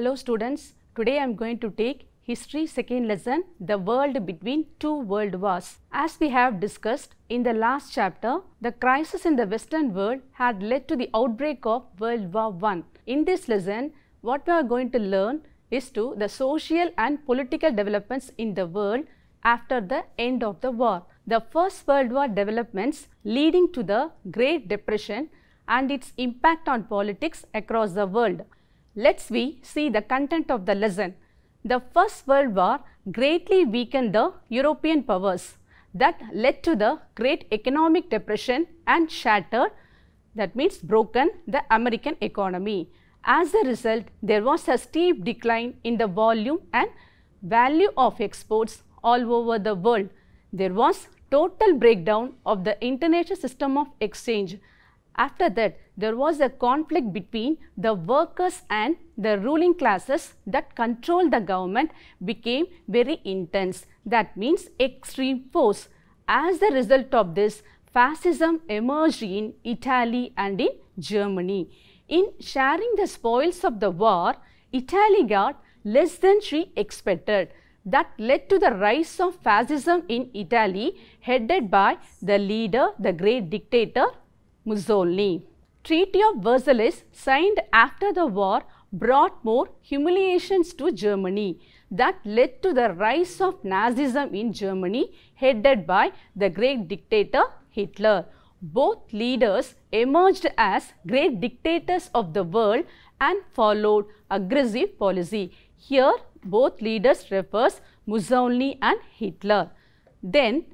Hello students, today I am going to take History second lesson, The World Between Two World Wars. As we have discussed in the last chapter, the crisis in the Western world had led to the outbreak of World War I. In this lesson, what we are going to learn is to the social and political developments in the world after the end of the war. The First World War developments leading to the Great Depression and its impact on politics across the world. Let's we see the content of the lesson. The First World War greatly weakened the European powers that led to the great economic depression and shattered that means broken the American economy. As a result, there was a steep decline in the volume and value of exports all over the world. There was total breakdown of the international system of exchange after that, there was a conflict between the workers and the ruling classes that controlled the government became very intense. That means extreme force. As a result of this, fascism emerged in Italy and in Germany. In sharing the spoils of the war, Italy got less than she expected. That led to the rise of fascism in Italy headed by the leader, the great dictator Mussolini. Treaty of Versailles signed after the war brought more humiliations to Germany that led to the rise of Nazism in Germany headed by the great dictator Hitler. Both leaders emerged as great dictators of the world and followed aggressive policy. Here both leaders refers Mussolini and Hitler. Then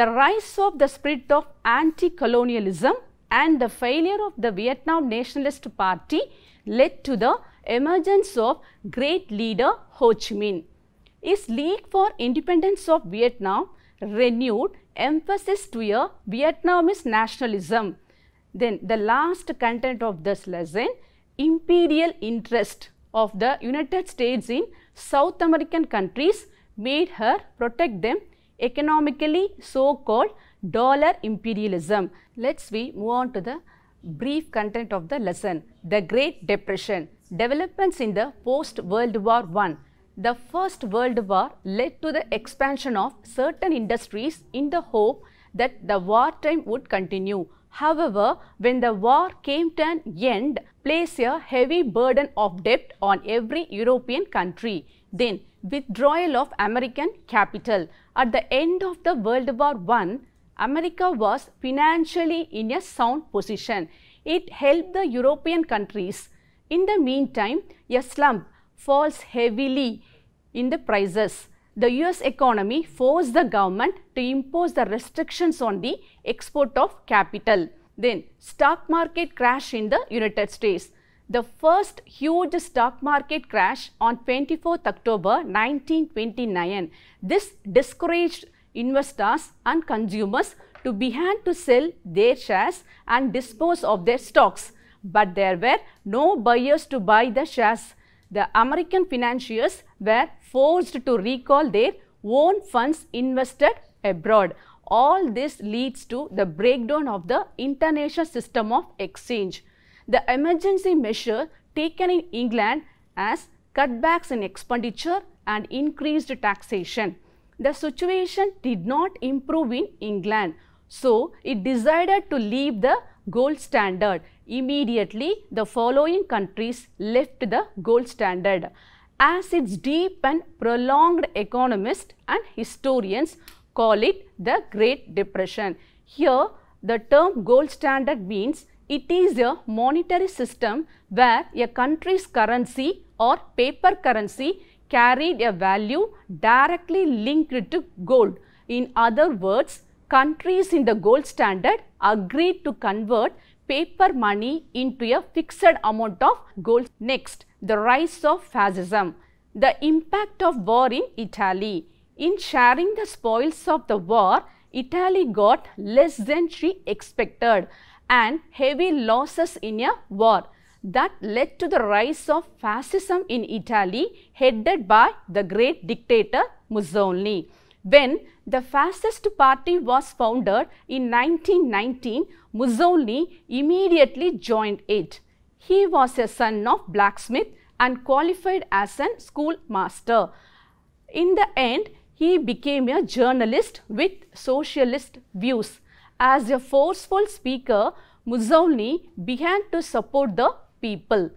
the rise of the spirit of anti-colonialism and the failure of the Vietnam Nationalist Party led to the emergence of great leader Ho Chi Minh. His League for Independence of Vietnam renewed emphasis to a Vietnamese nationalism. Then the last content of this lesson, imperial interest of the United States in South American countries made her protect them economically so called dollar imperialism. Let's we move on to the brief content of the lesson. The Great Depression, developments in the post-World War I. The First World War led to the expansion of certain industries in the hope that the wartime would continue. However, when the war came to an end, placed a heavy burden of debt on every European country. Then, withdrawal of American capital. At the end of the World War I, America was financially in a sound position. It helped the European countries. In the meantime, a slump falls heavily in the prices. The US economy forced the government to impose the restrictions on the export of capital. Then stock market crash in the United States. The first huge stock market crash on 24th October 1929. This discouraged investors and consumers to be had to sell their shares and dispose of their stocks. But there were no buyers to buy the shares. The American financiers were forced to recall their own funds invested abroad. All this leads to the breakdown of the international system of exchange. The emergency measure taken in England as cutbacks in expenditure and increased taxation the situation did not improve in England. So, it decided to leave the gold standard. Immediately, the following countries left the gold standard. As its deep and prolonged economists and historians call it the Great Depression. Here, the term gold standard means it is a monetary system where a country's currency or paper currency carried a value directly linked to gold. In other words, countries in the gold standard agreed to convert paper money into a fixed amount of gold. Next, the rise of fascism. The impact of war in Italy. In sharing the spoils of the war, Italy got less than she expected and heavy losses in a war that led to the rise of fascism in Italy headed by the great dictator Mussolini. When the fascist party was founded in 1919, Mussolini immediately joined it. He was a son of blacksmith and qualified as an schoolmaster. In the end, he became a journalist with socialist views. As a forceful speaker, Mussolini began to support the people.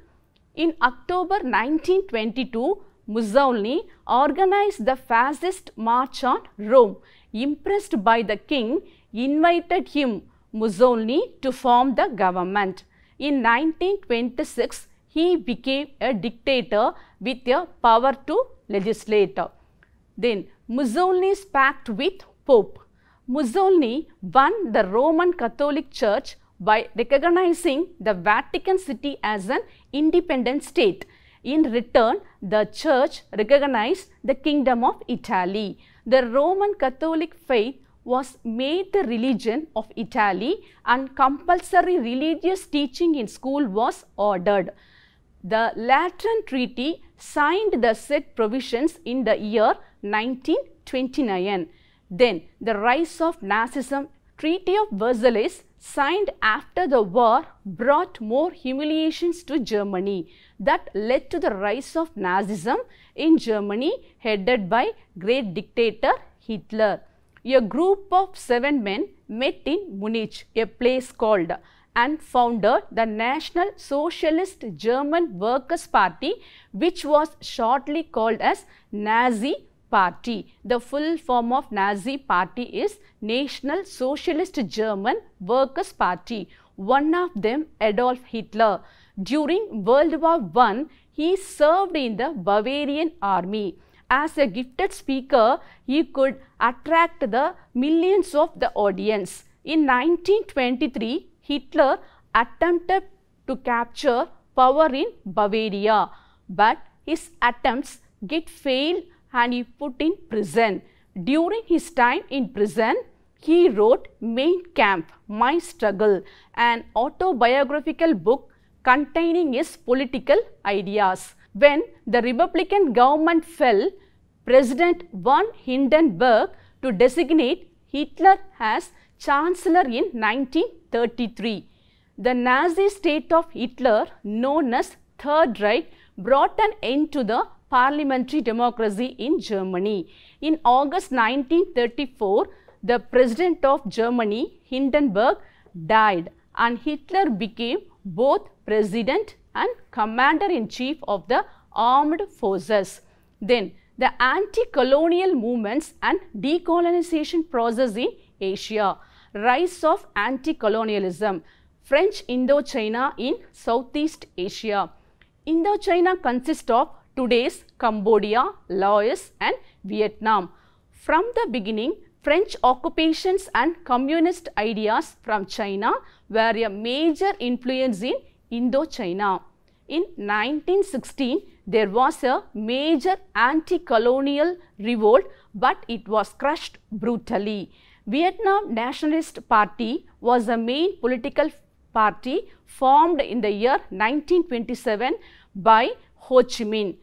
In October 1922, Mussolini organized the fascist march on Rome. Impressed by the king, invited him, Mussolini, to form the government. In 1926, he became a dictator with a power to legislate. Then Mussolini's pact with Pope. Mussolini won the Roman Catholic Church by recognizing the Vatican City as an independent state. In return, the church recognized the Kingdom of Italy. The Roman Catholic faith was made the religion of Italy and compulsory religious teaching in school was ordered. The Lateran Treaty signed the said provisions in the year 1929. Then the rise of Nazism, Treaty of Versailles signed after the war brought more humiliations to Germany that led to the rise of Nazism in Germany headed by great dictator Hitler. A group of seven men met in Munich, a place called and founded the National Socialist German Workers' Party which was shortly called as Nazi Party. The full form of Nazi Party is National Socialist German Workers' Party. One of them Adolf Hitler. During World War I, he served in the Bavarian army. As a gifted speaker, he could attract the millions of the audience. In 1923, Hitler attempted to capture power in Bavaria, but his attempts get failed and he put in prison. During his time in prison, he wrote Main Camp, My Struggle, an autobiographical book containing his political ideas. When the Republican government fell, President von Hindenburg to designate Hitler as Chancellor in 1933. The Nazi state of Hitler, known as Third Reich, brought an end to the parliamentary democracy in Germany. In August 1934, the president of Germany, Hindenburg, died and Hitler became both president and commander-in-chief of the armed forces. Then, the anti-colonial movements and decolonization process in Asia, rise of anti-colonialism, French Indochina in Southeast Asia. Indochina consists of today's Cambodia, Laos and Vietnam. From the beginning, French occupations and communist ideas from China were a major influence in Indochina. In 1916, there was a major anti-colonial revolt but it was crushed brutally. Vietnam Nationalist Party was the main political party formed in the year 1927 by Ho Chi Minh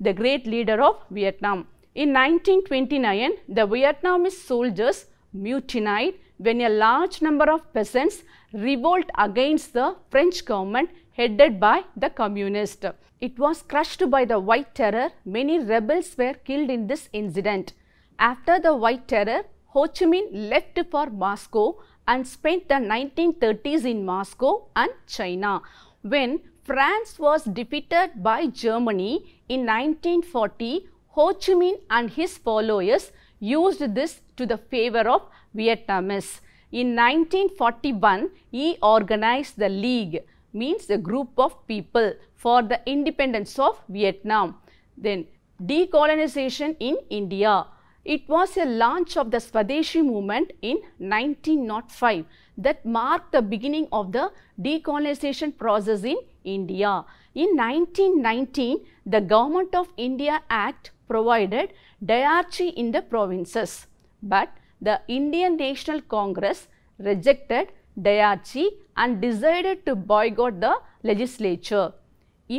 the great leader of Vietnam. In 1929, the Vietnamese soldiers mutinied when a large number of peasants revolt against the French government headed by the communists. It was crushed by the White Terror. Many rebels were killed in this incident. After the White Terror, Ho Chi Minh left for Moscow and spent the 1930s in Moscow and China. When France was defeated by Germany, in 1940, Ho Chi Minh and his followers used this to the favor of Vietnamese. In 1941, he organized the League, means a group of people for the independence of Vietnam. Then decolonization in India. It was a launch of the Swadeshi movement in 1905 that marked the beginning of the decolonization process in India. In 1919, the Government of India Act provided diarchy in the provinces, but the Indian National Congress rejected diarchy and decided to boycott the legislature.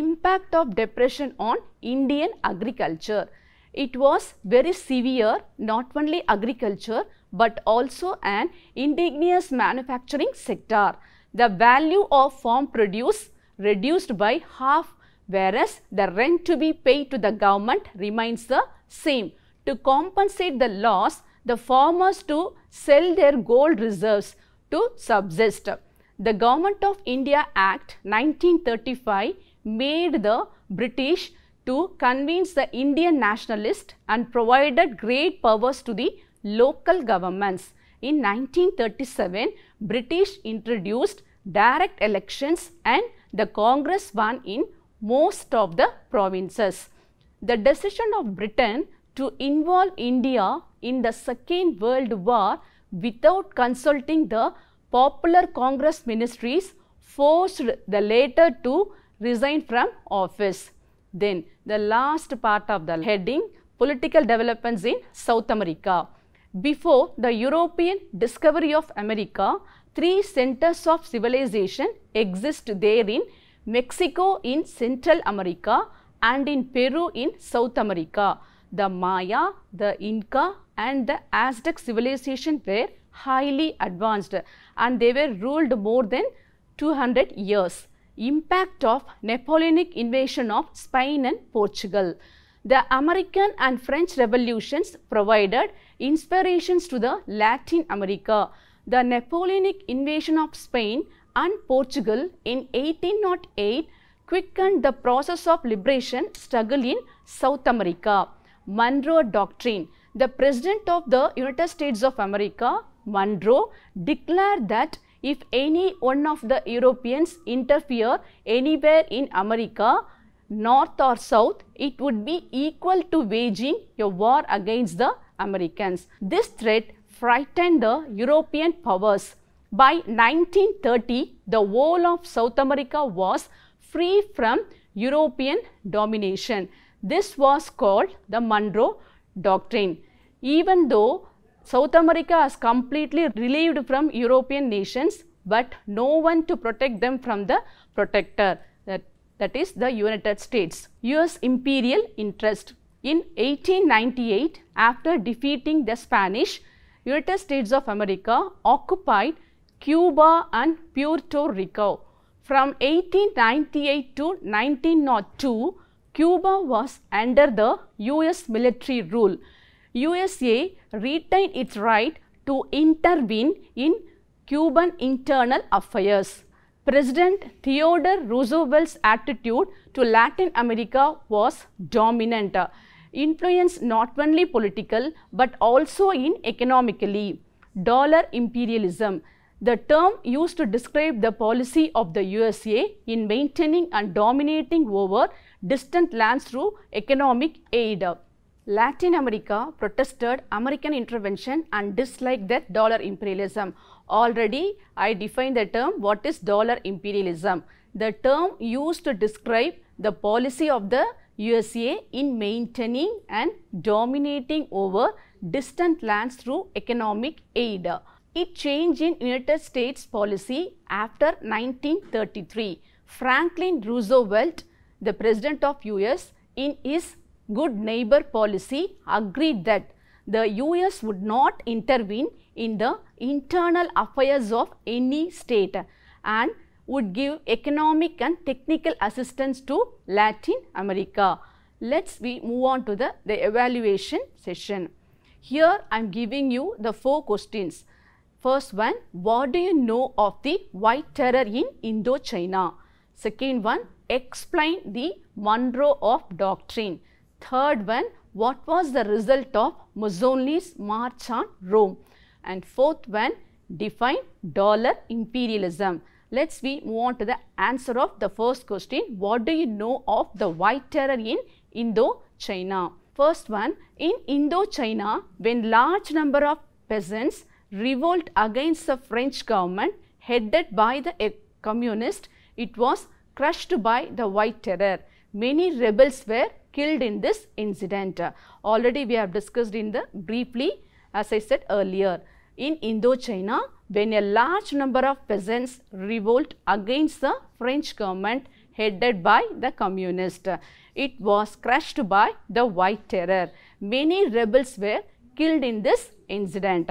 Impact of depression on Indian agriculture. It was very severe not only agriculture but also an indigenous manufacturing sector. The value of farm produce reduced by half whereas the rent to be paid to the government remains the same. To compensate the loss, the farmers to sell their gold reserves to subsist. The Government of India Act 1935 made the British to convince the Indian nationalists and provided great powers to the local governments. In 1937, British introduced direct elections and the Congress won in most of the provinces. The decision of Britain to involve India in the Second World War without consulting the popular Congress ministries forced the latter to resign from office. Then the last part of the heading political developments in South America. Before the European discovery of America, three centers of civilization exist there in Mexico in Central America and in Peru in South America. The Maya, the Inca and the Aztec civilization were highly advanced and they were ruled more than 200 years. Impact of Napoleonic invasion of Spain and Portugal. The American and French revolutions provided inspirations to the Latin America. The Napoleonic invasion of Spain and Portugal in 1808 quickened the process of liberation struggle in South America. Monroe Doctrine. The President of the United States of America, Monroe, declared that if any one of the Europeans interfere anywhere in America, north or south, it would be equal to waging a war against the Americans. This threat frightened the European powers by 1930, the whole of South America was free from European domination. This was called the Monroe Doctrine. Even though South America has completely relieved from European nations, but no one to protect them from the protector, that, that is the United States, US imperial interest. In 1898, after defeating the Spanish, United States of America occupied Cuba and Puerto Rico. From 1898 to 1902, Cuba was under the US military rule. USA retained its right to intervene in Cuban internal affairs. President Theodore Roosevelt's attitude to Latin America was dominant, influenced not only political but also in economically dollar imperialism the term used to describe the policy of the USA in maintaining and dominating over distant lands through economic aid. Latin America protested American intervention and disliked that dollar imperialism. Already I defined the term what is dollar imperialism. The term used to describe the policy of the USA in maintaining and dominating over distant lands through economic aid. It changed in United States policy after 1933. Franklin Roosevelt, the President of US, in his good neighbor policy agreed that the US would not intervene in the internal affairs of any state and would give economic and technical assistance to Latin America. Let's we move on to the, the evaluation session. Here I am giving you the four questions. First one, what do you know of the White Terror in Indochina? Second one, explain the Monroe of Doctrine. Third one, what was the result of Mussolini's march on Rome? And fourth one, define dollar imperialism. Let's we move on to the answer of the first question. What do you know of the White Terror in Indochina? First one, in Indochina, when large number of peasants revolt against the French government headed by the communist. It was crushed by the white terror. Many rebels were killed in this incident. Already we have discussed in the briefly as I said earlier. In Indochina, when a large number of peasants revolt against the French government headed by the communist. It was crushed by the white terror. Many rebels were killed in this incident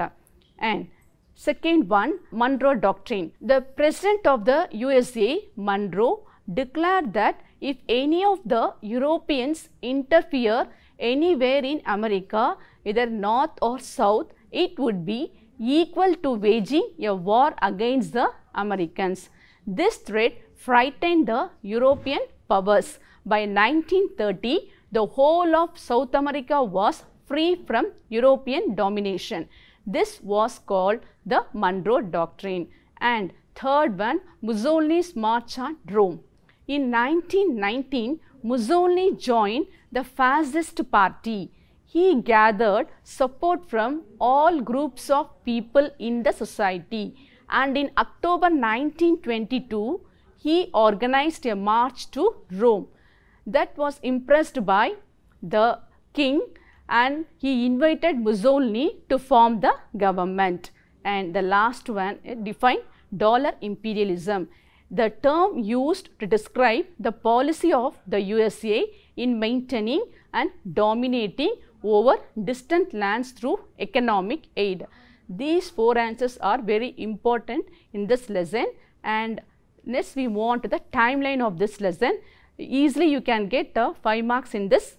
and second one Monroe Doctrine. The President of the USA, Monroe, declared that if any of the Europeans interfere anywhere in America, either north or south, it would be equal to waging a war against the Americans. This threat frightened the European powers. By 1930, the whole of South America was free from European domination. This was called the Monroe Doctrine. And third one, Mussolini's March on Rome. In 1919, Mussolini joined the fascist party. He gathered support from all groups of people in the society and in October 1922, he organized a march to Rome that was impressed by the king and he invited Mussolini to form the government. And the last one defined dollar imperialism, the term used to describe the policy of the USA in maintaining and dominating over distant lands through economic aid. These four answers are very important in this lesson and next we move on to the timeline of this lesson. Easily you can get uh, 5 marks in this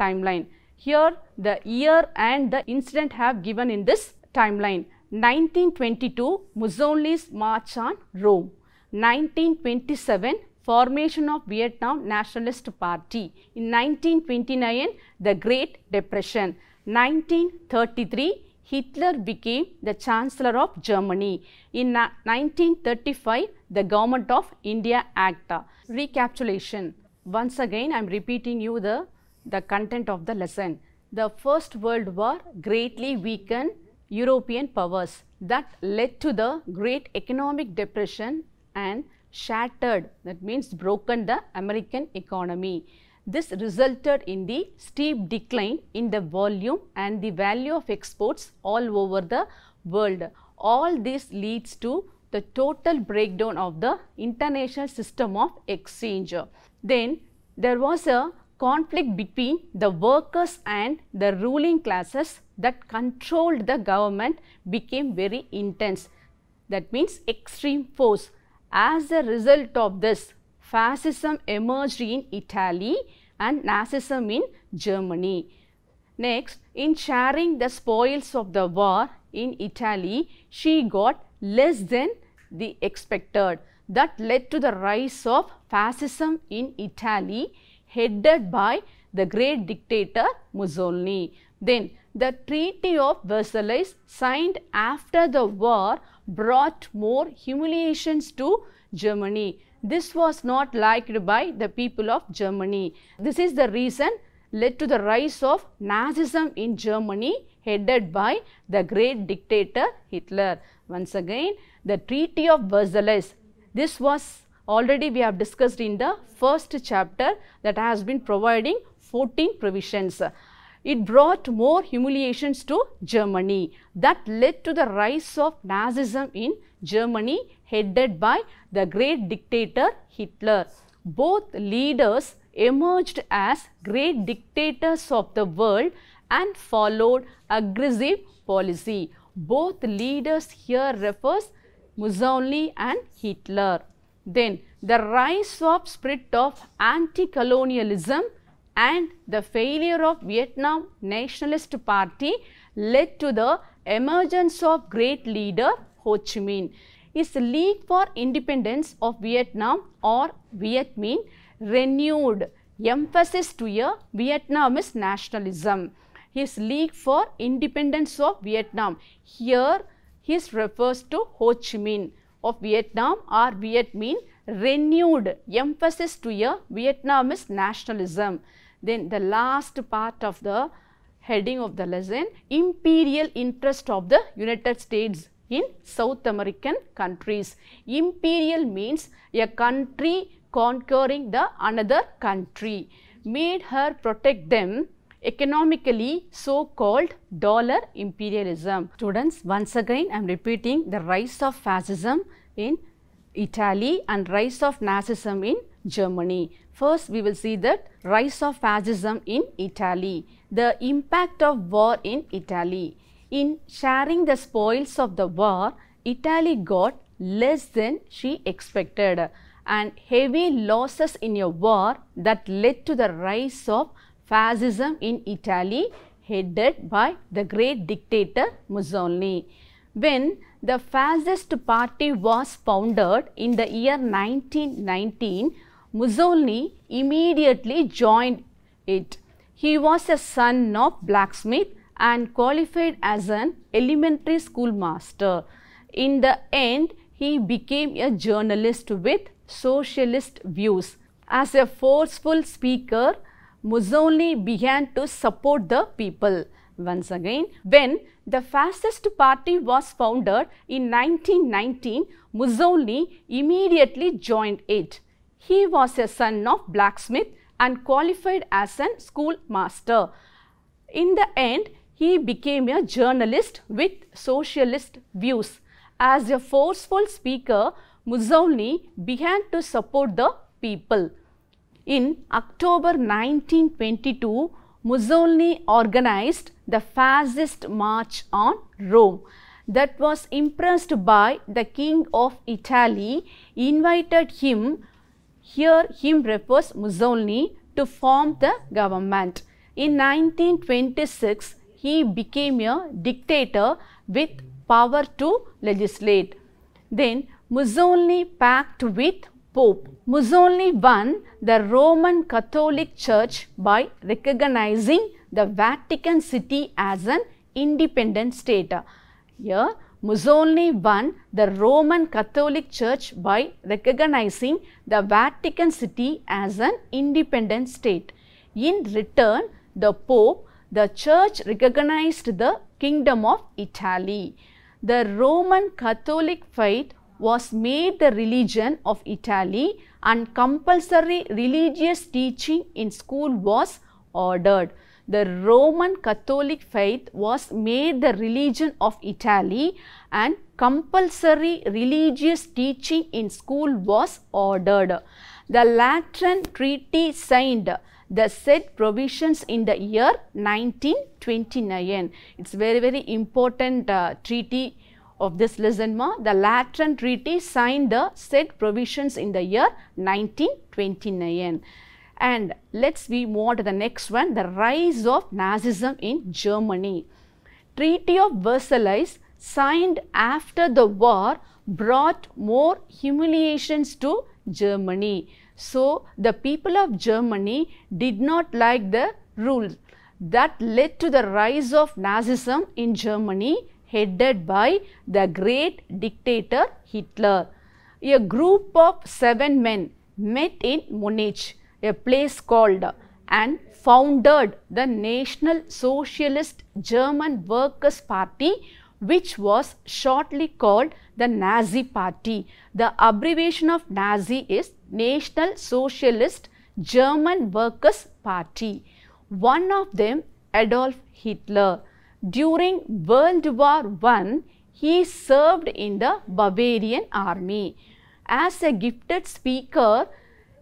timeline. Here the year and the incident have given in this timeline. 1922 Mussolini's march on Rome. 1927 formation of Vietnam Nationalist Party. In 1929 the Great Depression. 1933 Hitler became the Chancellor of Germany. In 1935, the Government of India Act. Recapitulation. Once again, I am repeating you the the content of the lesson. The First World War greatly weakened European powers that led to the Great Economic Depression and shattered that means broken the American economy. This resulted in the steep decline in the volume and the value of exports all over the world. All this leads to the total breakdown of the international system of exchange. Then there was a conflict between the workers and the ruling classes that controlled the government became very intense. That means extreme force. As a result of this, fascism emerged in Italy and Nazism in Germany. Next, in sharing the spoils of the war in Italy, she got less than the expected. That led to the rise of fascism in Italy headed by the great dictator Mussolini. Then the Treaty of Versailles signed after the war brought more humiliations to Germany. This was not liked by the people of Germany. This is the reason led to the rise of Nazism in Germany headed by the great dictator Hitler. Once again, the Treaty of Versailles, this was already we have discussed in the first chapter that has been providing 14 provisions. It brought more humiliations to Germany that led to the rise of Nazism in Germany headed by the great dictator Hitler. Both leaders emerged as great dictators of the world and followed aggressive policy. Both leaders here refers Mussolini and Hitler. Then the rise of spirit of anti-colonialism and the failure of Vietnam Nationalist Party led to the emergence of great leader Ho Chi Minh. His League for Independence of Vietnam or Viet Minh renewed emphasis to a Vietnamese nationalism. His League for Independence of Vietnam. Here, he refers to Ho Chi Minh of Vietnam or Viet Minh renewed emphasis to a Vietnamese nationalism. Then the last part of the heading of the lesson, imperial interest of the United States in South American countries. Imperial means a country conquering the another country made her protect them economically so-called dollar imperialism. Students, once again I am repeating the rise of fascism in Italy and rise of Nazism in Germany. First, we will see that rise of fascism in Italy, the impact of war in Italy. In sharing the spoils of the war, Italy got less than she expected and heavy losses in a war that led to the rise of fascism in Italy headed by the great dictator Mussolini. When the fascist party was founded in the year 1919, Mussolini immediately joined it. He was a son of blacksmith and qualified as an elementary schoolmaster. In the end, he became a journalist with socialist views. As a forceful speaker, Mussolini began to support the people. Once again, when the fascist party was founded in 1919, Mussolini immediately joined it. He was a son of blacksmith and qualified as a schoolmaster. In the end, he became a journalist with socialist views. As a forceful speaker, Mussolini began to support the people. In October 1922, Mussolini organized the fascist march on Rome that was impressed by the king of Italy invited him here him refers Mussolini to form the government. In 1926 he became a dictator with power to legislate. Then Mussolini packed with Pope Mussolini won the Roman Catholic Church by recognizing the Vatican City as an independent state. Here, Mussolini won the Roman Catholic Church by recognizing the Vatican City as an independent state. In return, the Pope, the Church recognized the Kingdom of Italy. The Roman Catholic faith was made the religion of Italy and compulsory religious teaching in school was ordered. The Roman Catholic faith was made the religion of Italy and compulsory religious teaching in school was ordered. The Lateran Treaty signed the said provisions in the year 1929. It's very very important uh, treaty of this Lysenma, the Lateran Treaty signed the said provisions in the year 1929. And let's we move on to the next one, the rise of Nazism in Germany. Treaty of Versailles signed after the war brought more humiliations to Germany. So, the people of Germany did not like the rule. that led to the rise of Nazism in Germany headed by the great dictator Hitler. A group of seven men met in Munich, a place called and founded the National Socialist German Workers' Party which was shortly called the Nazi Party. The abbreviation of Nazi is National Socialist German Workers' Party. One of them, Adolf Hitler, during World War I, he served in the Bavarian army. As a gifted speaker,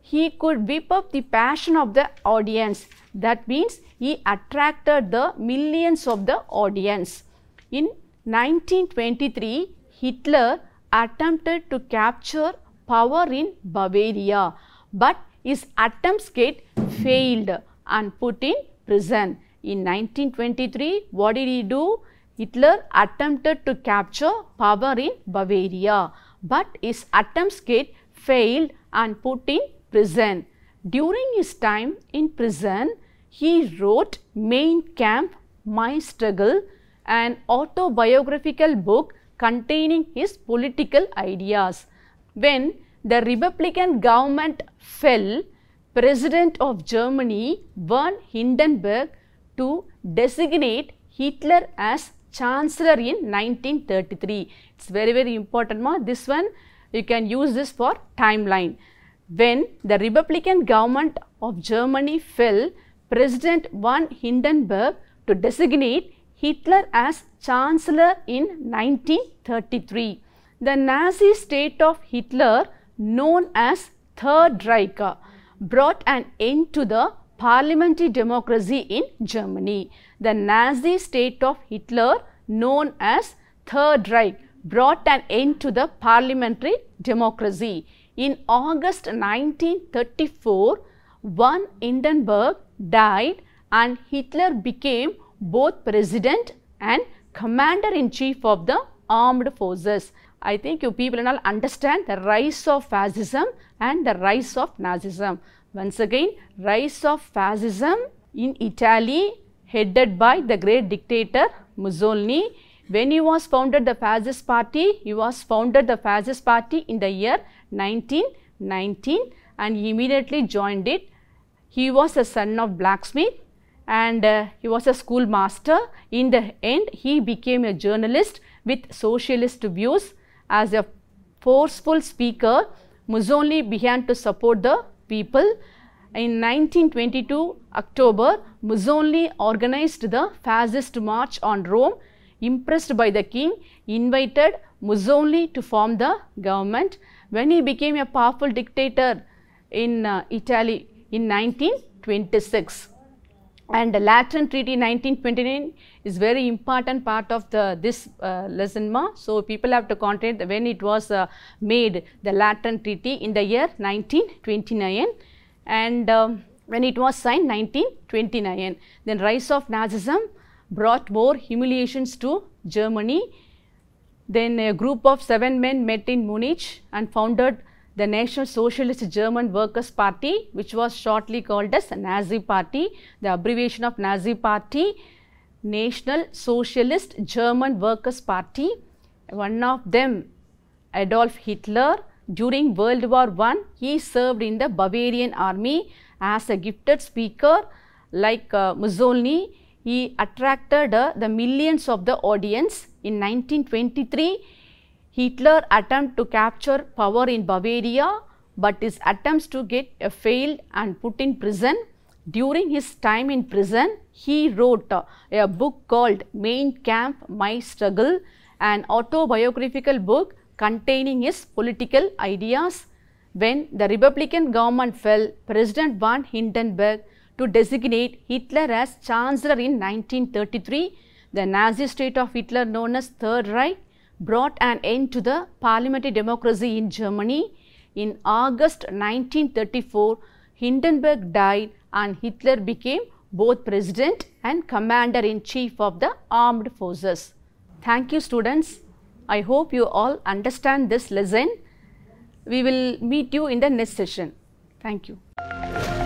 he could whip up the passion of the audience. That means he attracted the millions of the audience. In 1923, Hitler attempted to capture power in Bavaria, but his attempts get failed and put in prison. In 1923, what did he do? Hitler attempted to capture power in Bavaria, but his attempts get failed and put in prison. During his time in prison, he wrote Mein Kampf, My Struggle, an autobiographical book containing his political ideas. When the Republican government fell, President of Germany, von Hindenburg to designate Hitler as Chancellor in 1933. It's very very important. Ma. This one you can use this for timeline. When the Republican government of Germany fell, President von Hindenburg to designate Hitler as Chancellor in 1933. The Nazi state of Hitler known as Third Reich brought an end to the parliamentary democracy in Germany. The Nazi state of Hitler known as Third Reich brought an end to the parliamentary democracy. In August 1934, one Hindenburg died and Hitler became both president and commander-in-chief of the armed forces. I think you people and all understand the rise of fascism and the rise of Nazism. Once again, rise of fascism in Italy headed by the great dictator Mussolini. When he was founded the fascist party, he was founded the fascist party in the year 1919 and he immediately joined it. He was a son of blacksmith and uh, he was a schoolmaster. In the end, he became a journalist with socialist views. As a forceful speaker, Mussolini began to support the people. In 1922 October, Mussolini organized the fascist march on Rome. Impressed by the king, invited Mussolini to form the government. When he became a powerful dictator in uh, Italy in 1926 and the Lateran Treaty 1929 is very important part of the this uh, lesson ma. So, people have to content when it was uh, made the Lateran Treaty in the year 1929 and um, when it was signed 1929. Then rise of Nazism brought more humiliations to Germany. Then a group of seven men met in Munich and founded the National Socialist German Workers' Party, which was shortly called as Nazi Party, the abbreviation of Nazi Party, National Socialist German Workers' Party. One of them, Adolf Hitler, during World War I, he served in the Bavarian army as a gifted speaker like uh, Mussolini. He attracted uh, the millions of the audience. In 1923, Hitler attempt to capture power in Bavaria, but his attempts to get failed and put in prison. During his time in prison, he wrote a book called Main Camp, My Struggle, an autobiographical book containing his political ideas. When the Republican government fell, President von Hindenburg to designate Hitler as Chancellor in 1933. The Nazi state of Hitler known as Third Reich brought an end to the parliamentary democracy in Germany. In August 1934, Hindenburg died and Hitler became both president and commander-in-chief of the armed forces. Thank you students. I hope you all understand this lesson. We will meet you in the next session. Thank you.